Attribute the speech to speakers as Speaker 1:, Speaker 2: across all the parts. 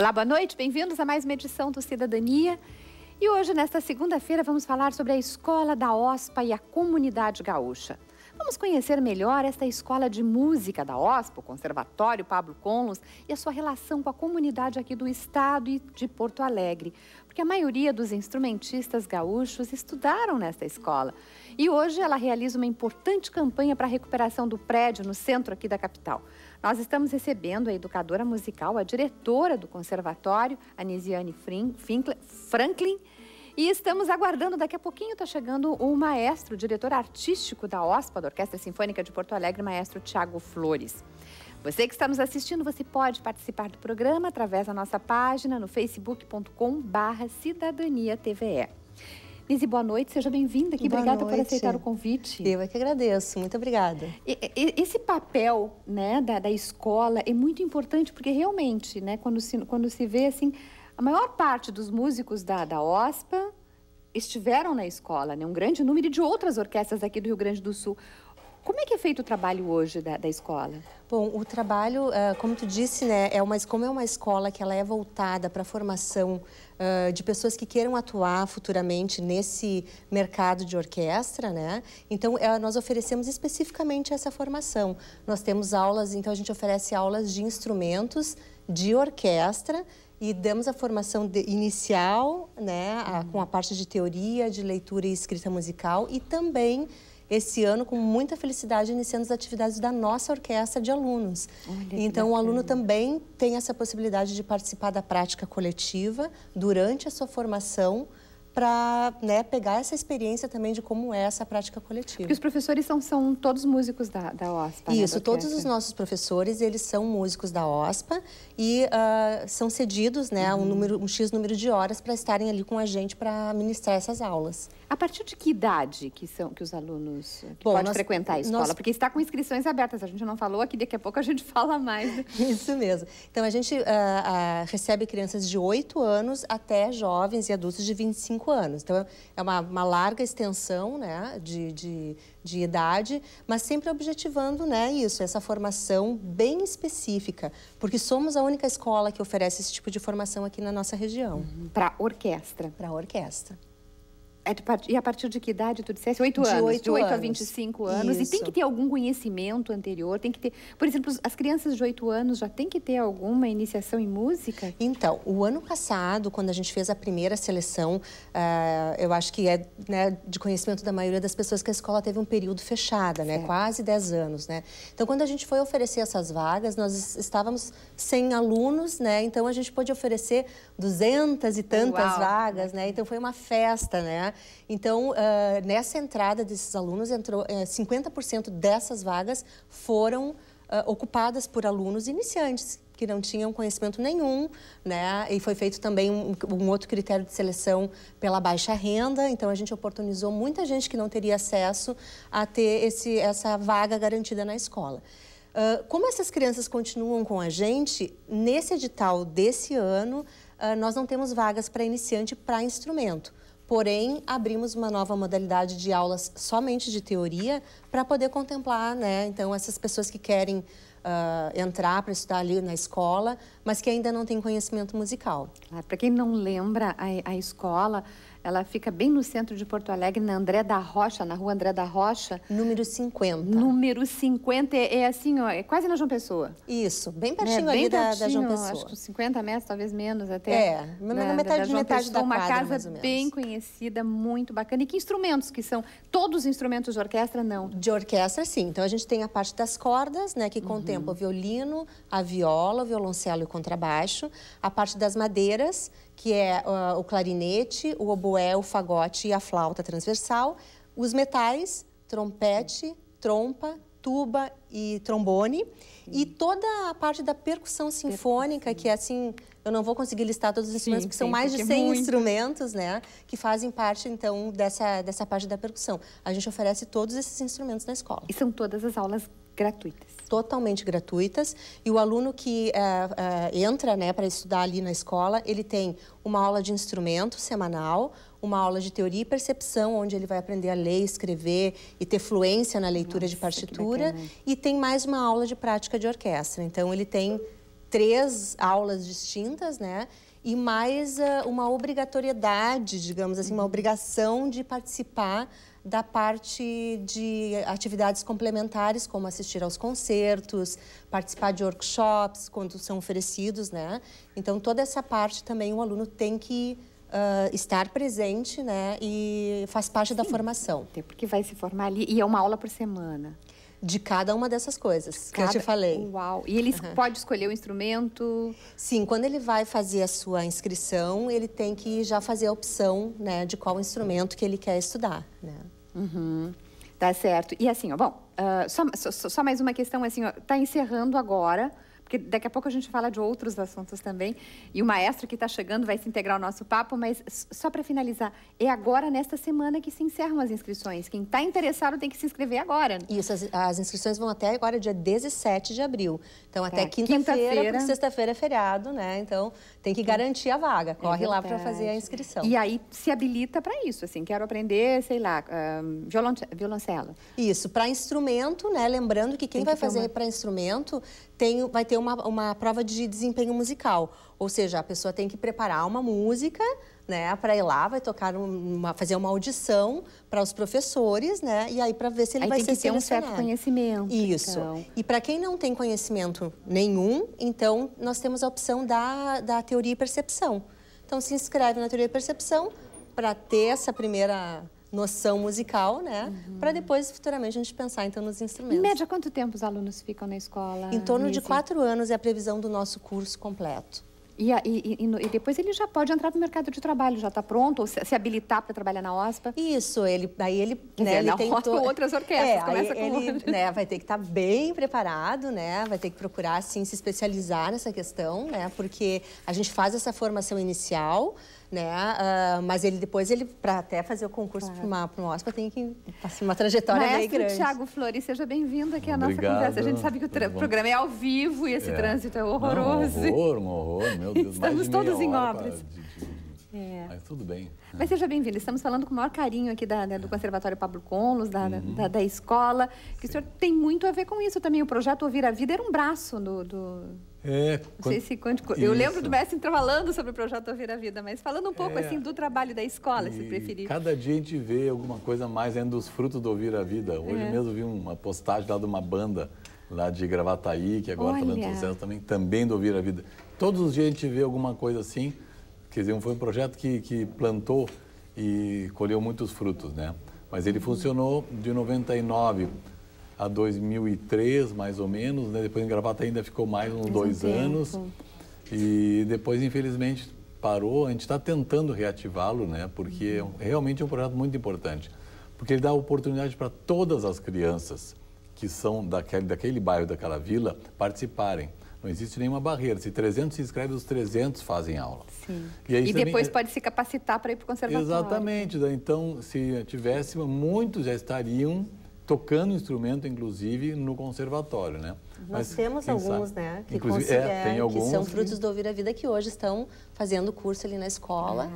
Speaker 1: Olá, boa noite, bem-vindos a mais uma edição do Cidadania. E hoje, nesta segunda-feira, vamos falar sobre a escola da OSPA e a comunidade gaúcha. Vamos conhecer melhor esta escola de música da OSPO, Conservatório Pablo Conlos, e a sua relação com a comunidade aqui do estado e de Porto Alegre, porque a maioria dos instrumentistas gaúchos estudaram nesta escola. E hoje ela realiza uma importante campanha para a recuperação do prédio no centro aqui da capital. Nós estamos recebendo a educadora musical, a diretora do conservatório, Anisiane Franklin, e estamos aguardando, daqui a pouquinho está chegando o maestro, o diretor artístico da OSPA, da Orquestra Sinfônica de Porto Alegre, maestro Tiago Flores. Você que está nos assistindo, você pode participar do programa através da nossa página no facebook.com barra cidadania TVE. boa noite, seja bem-vinda aqui. Boa obrigada noite. por aceitar o convite. Eu é que agradeço, muito obrigada. E, e, esse papel né, da, da escola é muito importante, porque realmente, né, quando, se, quando se vê assim, a maior parte dos músicos da, da OSPA estiveram na escola, né? um grande número de outras orquestras aqui do Rio Grande do Sul. Como é que é feito o trabalho hoje da, da escola? Bom, o trabalho, uh, como tu disse, né, é uma, como é uma escola que
Speaker 2: ela é voltada para a formação uh, de pessoas que queiram atuar futuramente nesse mercado de orquestra, né? Então, eh, nós oferecemos especificamente essa formação. Nós temos aulas, então a gente oferece aulas de instrumentos, de orquestra e damos a formação de, inicial, né, a, com a parte de teoria, de leitura e escrita musical e também esse ano, com muita felicidade, iniciando as atividades da nossa orquestra de alunos. Olha então, o aluno também tem essa possibilidade de participar da prática coletiva durante a sua formação para né, pegar essa experiência também de como é essa prática coletiva. Porque os
Speaker 1: professores são, são todos músicos da, da
Speaker 2: OSPA. Né, Isso, né, todos os nossos professores, eles são músicos da OSPA e uh, são cedidos né, uhum. um, número, um X número de horas para estarem ali com a gente para ministrar essas aulas.
Speaker 1: A partir de que idade que são que os alunos podem frequentar a escola? Nós... Porque está com inscrições abertas, a gente não falou aqui, daqui a pouco a gente fala mais. Isso mesmo. Então, a gente uh, uh,
Speaker 2: recebe crianças de 8 anos até jovens e adultos de 25 anos. Então, é uma, uma larga extensão né, de, de, de, idade, mas sempre objetivando né, isso, essa formação bem específica, porque somos a única escola que oferece esse tipo de formação aqui na nossa região. Uhum. Para orquestra. Para orquestra. É
Speaker 1: e a partir de que idade tu dissesse? Oito anos. 8 de 8 anos. a 25 anos. Isso. E tem que ter algum conhecimento anterior? Tem que ter. Por exemplo, as crianças de 8 anos já tem que ter alguma iniciação em música?
Speaker 2: Então, o ano passado, quando a gente fez a primeira seleção, uh, eu acho que é né, de conhecimento da maioria das pessoas que a escola teve um período fechada, né? Quase 10 anos, né? Então, quando a gente foi oferecer essas vagas, nós estávamos sem alunos, né? Então, a gente pôde oferecer duzentas e tantas Uau. vagas, né? Então, foi uma festa, né? Então, uh, nessa entrada desses alunos, entrou uh, eh, 50% dessas vagas foram ah, ocupadas por alunos iniciantes, que não tinham conhecimento nenhum, né? E foi feito também um, um, outro critério de seleção pela baixa renda, então a gente oportunizou muita gente que não teria acesso a ter esse, essa vaga garantida na escola. Uh, como essas crianças continuam com a gente, nesse edital desse ano, uh, nós não temos vagas para iniciante para instrumento. Porém, abrimos uma nova modalidade de aulas somente de teoria para poder contemplar, né? Então, essas pessoas que querem uh, entrar para estudar ali na escola, mas que ainda não têm conhecimento
Speaker 1: musical. Ah, para quem não lembra, a, a escola ela fica bem no centro de Porto Alegre, na André da Rocha, na rua André da Rocha. Número 50. Número 50, é, é assim, ó, é quase na João Pessoa. Isso, bem né, pertinho né? ali da, da, João Pessoa. Acho que 50 metros, talvez menos até. É, na, na metade da, da metade Pessoa, da Uma casa bem conhecida, muito bacana. E que instrumentos que são? Todos os instrumentos de orquestra, não? De orquestra, sim. Então a gente tem a parte das
Speaker 2: cordas, né, que uhum. contempla o violino, a viola, o violoncelo e o contrabaixo, a parte das madeiras, que é uh, o clarinete, o oboé, o fagote e a flauta transversal. Os metais, trompete, trompa, tuba e trombone. Sim. E hum. toda a parte da percussão sinfônica, que é assim, eu não vou conseguir listar todos os instrumentos, sim, porque sim, são mais porque de 100 instrumentos, né? Que fazem parte, então, dessa, dessa parte da percussão. A gente oferece todos esses instrumentos na escola. E são todas as aulas gratuitas totalmente gratuitas e o aluno que é, é, entra né, para estudar ali na escola, ele tem uma aula de instrumento semanal, uma aula de teoria e percepção, onde ele vai aprender a ler, escrever e ter fluência na leitura Nossa, de partitura, e tem mais uma aula de prática de orquestra. Então, ele tem três aulas distintas, né? e mais uh, uma obrigatoriedade, digamos assim, uma uhum. obrigação de participar da parte de atividades complementares, como assistir aos concertos, participar de workshops quando são oferecidos, né? Então toda essa parte também o aluno tem que Uh, estar presente, né? E faz parte Sim, da formação. Porque vai se formar ali e é uma aula por semana de cada uma dessas coisas cada... que eu te falei.
Speaker 1: Uau! E ele uhum. pode escolher o instrumento?
Speaker 2: Sim, quando ele vai fazer a sua inscrição, ele tem que já fazer a opção né, de qual instrumento que ele quer estudar. Né?
Speaker 1: Uhum. Tá certo. E assim, ó, bom, uh, só, só, só, mais uma questão, assim, ó, tá encerrando agora porque daqui a pouco a gente fala de outros assuntos também. E o maestro que está chegando vai se integrar ao nosso papo, mas só para finalizar, é agora, nesta semana, que se encerram as inscrições. Quem está interessado tem que se inscrever agora. Isso, as, as, inscrições vão até agora, dia 17 de abril. Então, até é, quinta-feira, quinta, -feira, quinta porque sexta-feira
Speaker 2: é feriado, né? Então,
Speaker 1: tem que garantir a vaga, corre é lá para fazer a inscrição. E aí se habilita para isso, assim, quero aprender, sei lá, um, violoncelo. Isso, para instrumento, né? Lembrando que quem
Speaker 2: vai fazer uma... para instrumento tem, vai ter uma, uma prova de desempenho musical ou seja, a pessoa tem que preparar uma música, né, para ir lá, vai tocar uma, fazer uma audição para os professores, né, e aí para ver se ele aí vai tem ser que ter um certo conhecimento. Isso. Então. E para quem não tem conhecimento nenhum, então nós temos a opção da, da teoria e percepção. Então se inscreve na teoria e percepção para ter essa primeira noção musical, né? Uhum. Para depois, futuramente, a gente pensar, então, nos instrumentos. Em
Speaker 1: média, quanto tempo os alunos
Speaker 2: ficam na escola? Em torno de quatro anos é a previsão do nosso curso completo.
Speaker 1: E, e, e, e, depois ele já pode entrar no mercado de trabalho, já está pronto, ou se, se habilitar para trabalhar na OSPA. Isso, ele, daí ele, né, ele tem outras orquestras. É, ele, com... né, vai ter que estar tá bem
Speaker 2: preparado, né? Vai ter que procurar assim se especializar nessa questão, né? Porque a gente faz essa formação inicial né? Uh, mas ele depois, ele para até fazer o concurso claro. para uma, pra OSPA, tem que passar uma trajetória
Speaker 3: Maestro bem grande. Thiago
Speaker 1: Flores, seja bem-vindo aqui à nossa conversa. A gente sabe que o programa é ao vivo e esse é. trânsito é horroroso. Não, um
Speaker 3: horror, um horror, meu Deus. Estamos todos em obras. É. Mas tudo bem.
Speaker 1: Mas seja bem-vindo. Estamos falando com o maior carinho aqui da, né, do é. Conservatório Pablo Conlos, da, uhum. da, da, escola, que Sim. o senhor tem muito a ver com isso também. O projeto Ouvir a Vida era um braço do... do...
Speaker 3: É, não sei se
Speaker 1: quanto... Eu lembro do mestre trabalhando sobre o projeto Ouvir a Vida, mas falando um pouco é... assim do trabalho da escola, e se preferir. Cada
Speaker 3: dia a gente vê alguma coisa mais ainda dos frutos do Ouvir a Vida. Hoje é. mesmo vi uma postagem lá de uma banda lá de Gravataí, que agora está dando sucesso também, também do Ouvir a Vida. Todos os dias a gente vê alguma coisa assim, Quer dizer, foi um projeto que, que plantou e colheu muitos frutos, né? Mas ele funcionou de 99 a 2003, mais ou menos, né? Depois em Gravata ainda ficou mais uns dois anos. E depois, infelizmente, parou. A gente está tentando reativá-lo, né? Porque é realmente é um projeto muito importante. Porque ele dá oportunidade para todas as crianças que são daquele, daquele bairro, daquela vila, participarem. Não existe nenhuma barreira. Se 300 se inscrevem, os 300 fazem aula.
Speaker 1: Sim. E, e depois pode se capacitar para ir para o conservatório. Exatamente.
Speaker 3: Então, se tivesse, muitos já estariam tocando instrumento, inclusive, no conservatório, né? Nós Mas, temos alguns, sabe? né? Que, inclusive, é, tem alguns que são frutos que...
Speaker 2: do Ouvir a Vida que hoje estão
Speaker 1: fazendo curso ali na escola.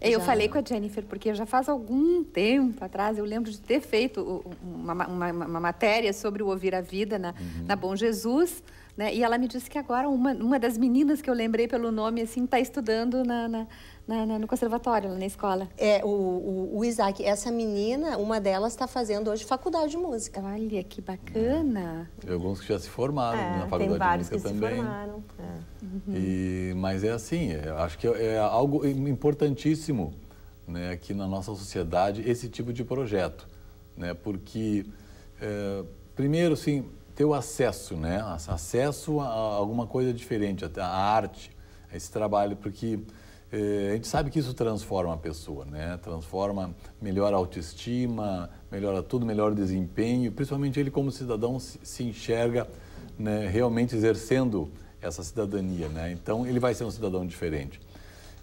Speaker 1: É. Eu já. falei com a Jennifer, porque já faz algum tempo atrás, eu lembro de ter feito uma, uma, uma matéria sobre o Ouvir a Vida na, uhum. na Bom Jesus. Né? E ela me disse que agora uma, uma das meninas que eu lembrei pelo nome assim está estudando na, na, na, no conservatório, na escola. É, o, o, o Isaac, essa
Speaker 2: menina, uma delas está fazendo hoje faculdade de música. Olha, que bacana.
Speaker 3: É. alguns que já se formaram é, na faculdade tem vários de música que também. Se formaram.
Speaker 2: É. Uhum.
Speaker 3: E, mas é assim, é, acho que é, é algo importantíssimo né, aqui na nossa sociedade esse tipo de projeto. Né, porque, é, primeiro, sim, ter o acesso, né? Acesso a alguma coisa diferente, a arte, a esse trabalho, porque eh, a gente sabe que isso transforma a pessoa, né? Transforma, melhora a autoestima, melhora tudo, melhora o desempenho, principalmente ele como cidadão se, se enxerga né, realmente exercendo essa cidadania, né? Então ele vai ser um cidadão diferente.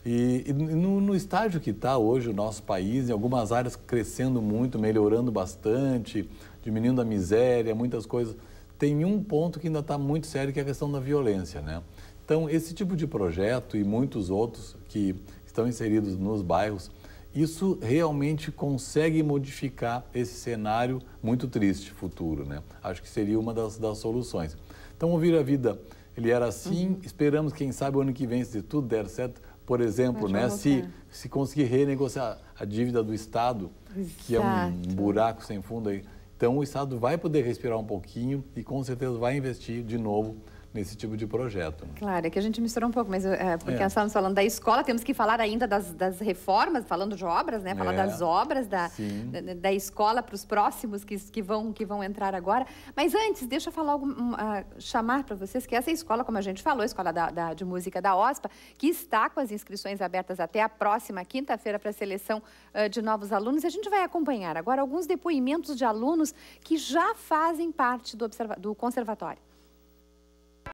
Speaker 3: E, e no, no, estágio que está hoje o nosso país, em algumas áreas crescendo muito, melhorando bastante, diminuindo a miséria, muitas coisas tem um ponto que ainda está muito sério, que é a questão da violência. Né? Então, esse tipo de projeto e muitos outros que estão inseridos nos bairros, isso realmente consegue modificar esse cenário muito triste futuro. Né? Acho que seria uma das, das soluções. Então, ouvir a vida, ele era assim, uhum. esperamos, quem sabe, o ano que vem, se tudo der certo, por exemplo, né, se, se conseguir renegociar a dívida do Estado, Exato. que é um buraco sem fundo aí, então o Estado vai poder respirar um pouquinho e com certeza vai investir de novo nesse tipo de projeto. Né?
Speaker 1: Claro, é que a gente misturou um pouco, mas é, porque é. nós estamos falando da escola, temos que falar ainda das, das reformas, falando de obras, né? Falar é. das obras da, da, da, escola para os próximos que, que, vão, que vão entrar agora. Mas antes, deixa eu falar algum, uh, chamar para vocês que essa escola, como a gente falou, a Escola da, da, de Música da OSPA, que está com as inscrições abertas até a próxima quinta-feira para a seleção uh, de novos alunos. E a gente vai acompanhar agora alguns depoimentos de alunos que já fazem parte do, do conservatório.